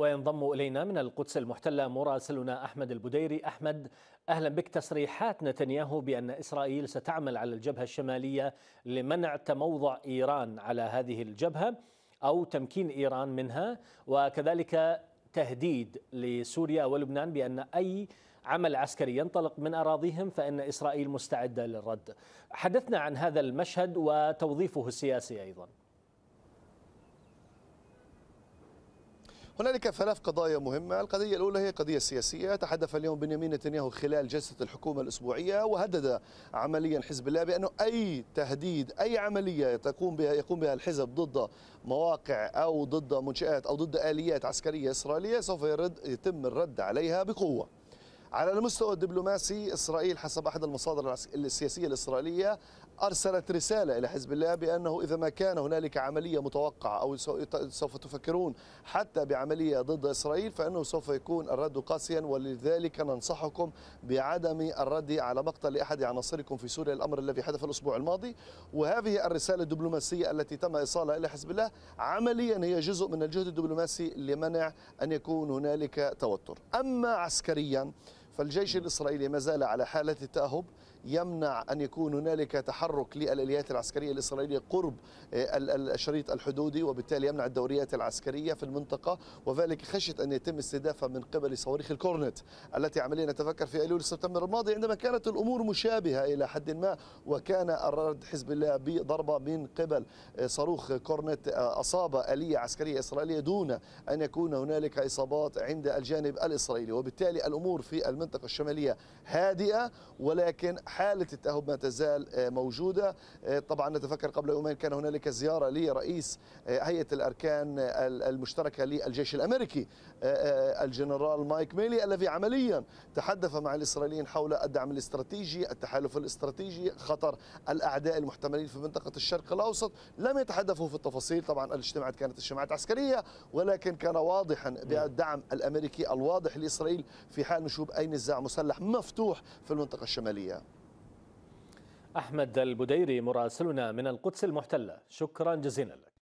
وينضم إلينا من القدس المحتلة مراسلنا أحمد البديري أحمد أهلا بك تصريحات نتنياهو بأن إسرائيل ستعمل على الجبهة الشمالية لمنع تموضع إيران على هذه الجبهة أو تمكين إيران منها وكذلك تهديد لسوريا ولبنان بأن أي عمل عسكري ينطلق من أراضيهم فإن إسرائيل مستعدة للرد حدثنا عن هذا المشهد وتوظيفه السياسي أيضاً هنالك ثلاث قضايا مهمة القضية الأولى هي قضية سياسية تحدث اليوم بنيامين نتنياهو خلال جلسة الحكومة الأسبوعية وهدد عمليا حزب الله بأنه أي تهديد أي عملية تقوم بها يقوم بها الحزب ضد مواقع أو ضد منشآت أو ضد آليات عسكرية إسرائيلية سوف يرد يتم الرد عليها بقوة على المستوى الدبلوماسي إسرائيل حسب أحد المصادر السياسية الإسرائيلية أرسلت رسالة إلى حزب الله بأنه إذا ما كان هنالك عملية متوقعة أو سوف تفكرون حتى بعملية ضد إسرائيل فإنه سوف يكون الرد قاسيا ولذلك ننصحكم بعدم الرد على مقتل أحد عناصركم في سوريا الأمر الذي حدث الأسبوع الماضي وهذه الرسالة الدبلوماسية التي تم إيصالها إلى حزب الله عمليا هي جزء من الجهد الدبلوماسي لمنع أن يكون هنالك توتر أما عسكريا فالجيش الإسرائيلي ما زال على حالة التأهب يمنع أن يكون هنالك تحرك للآليات العسكرية الإسرائيلية قرب آه، الشريط الحدودي وبالتالي يمنع الدوريات العسكرية في المنطقة وذلك خشية أن يتم استهدافها من قبل صواريخ الكورنت التي عمليا نتذكر في أيلول سبتمبر الماضي عندما كانت الأمور مشابهة إلى حد ما وكان الرد حزب الله بضربة من قبل آه، صاروخ كورنت آه، أصاب آلية عسكرية إسرائيلية دون أن يكون هنالك إصابات عند الجانب الإسرائيلي وبالتالي الأمور في المنطقة المنطقة الشمالية هادئة ولكن حالة التأهب ما تزال آه، موجودة آه، طبعا نتفكر قبل يومين كان هنالك زيارة لرئيس آه، هيئة الأركان المشتركة للجيش الأمريكي الجنرال مايك ميلي الذي عمليا تحدث مع الإسرائيليين حول الدعم الاستراتيجي التحالف الاستراتيجي خطر الأعداء المحتملين في منطقة الشرق الأوسط لم يتحدثوا في التفاصيل طبعا الاجتماعات كانت اجتماعات عسكرية ولكن كان واضحا بالدعم نعم. الأمريكي الواضح لإسرائيل في حال نشوب أي نزاع نزاع مسلح مفتوح في المنطقة الشمالية أحمد البديري مراسلنا من القدس المحتلة شكرا جزيلا لك